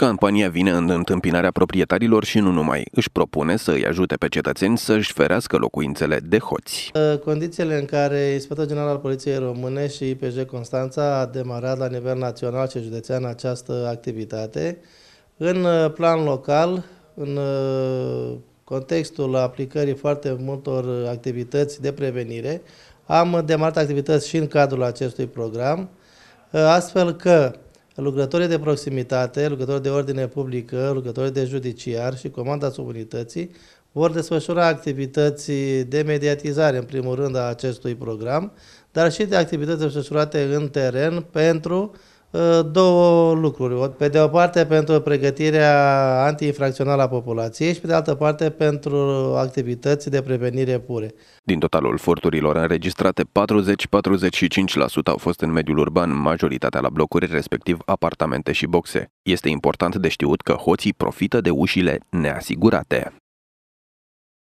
Campania vine în întâmpinarea proprietarilor și nu numai. Își propune să îi ajute pe cetățeni să își ferească locuințele de hoți. Ă, condițiile în care Inspector General al Poliției Române și IPJ Constanța a demarat la nivel național și județean această activitate, în ă, plan local, în ă, contextul aplicării foarte multor activități de prevenire, am demarat activități și în cadrul acestui program, astfel că lucrătorii de proximitate, lucrătorii de ordine publică, lucrătorii de judiciar și comanda subunității vor desfășura activități de mediatizare, în primul rând, a acestui program, dar și de activități desfășurate în teren pentru Uh, două lucruri. Pe de o parte pentru pregătirea antiinfracțională a populației și pe de altă parte pentru activități de prevenire pure. Din totalul furturilor înregistrate, 40-45% au fost în mediul urban, majoritatea la blocuri, respectiv apartamente și boxe. Este important de știut că hoții profită de ușile neasigurate.